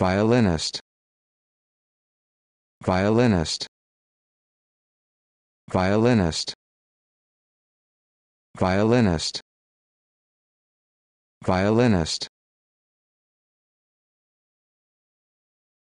violinist violinist violinist violinist violinist